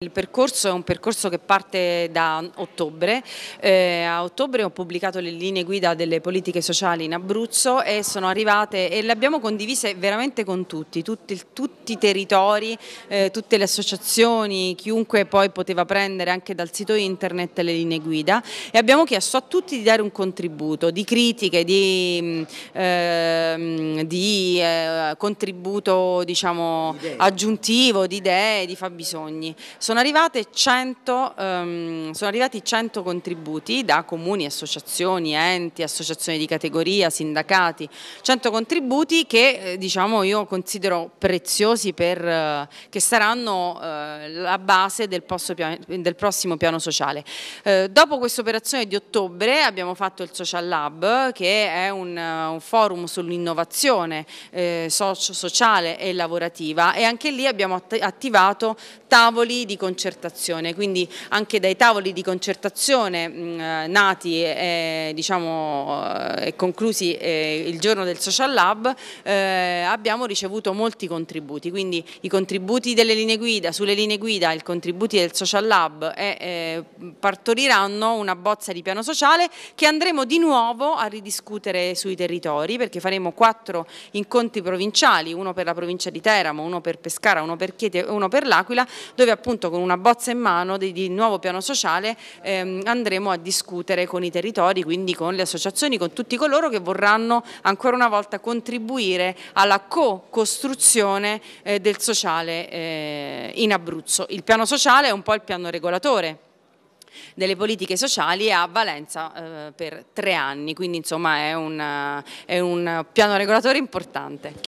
Il percorso è un percorso che parte da ottobre, eh, a ottobre ho pubblicato le linee guida delle politiche sociali in Abruzzo e sono arrivate e le abbiamo condivise veramente con tutti, tutti, tutti i territori, eh, tutte le associazioni, chiunque poi poteva prendere anche dal sito internet le linee guida e abbiamo chiesto a tutti di dare un contributo, di critiche, di, mm, ehm, eh, di contributo diciamo, aggiuntivo, di idee, di fabbisogni sono, 100, ehm, sono, arrivati 100 contributi da comuni, associazioni, enti, associazioni di categoria, sindacati, 100 contributi che eh, diciamo io considero preziosi per, eh, che saranno eh, la base del, piano, del, prossimo piano sociale. Eh, dopo questa operazione di ottobre abbiamo fatto il Social Lab che è un, eh, un forum sull'innovazione socio-sociale e lavorativa e anche lì abbiamo attivato tavoli di concertazione, quindi anche dai tavoli di concertazione mh, mm, eh, nati e, diciamo, eh, e conclusi eh, il giorno del Social Lab eh, abbiamo ricevuto molti contributi, quindi i contributi delle linee guida, sulle linee guida, i contributi del Social Lab eh, partoriranno una bozza di piano sociale che andremo di nuovo a ridiscutere sui territori perché faremo quattro incontri provinciali, uno per la provincia di Teramo, uno per Pescara, uno per Chieti e uno per L'Aquila, dove appunto appunto con una bozza in mano di, di nuovo piano sociale ehm, andremo a discutere con i territori, quindi con le associazioni, con tutti coloro che vorranno ancora una volta contribuire alla co-costruzione eh, del sociale eh, in Abruzzo. Il piano sociale è un po' il piano regolatore delle politiche sociali a valenza eh, per tre anni, quindi insomma è, una, eh, è un piano regolatore importante.